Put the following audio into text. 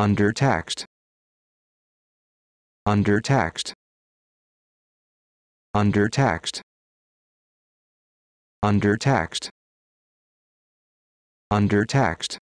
undertaxed undertaxed undertaxed undertaxed undertaxed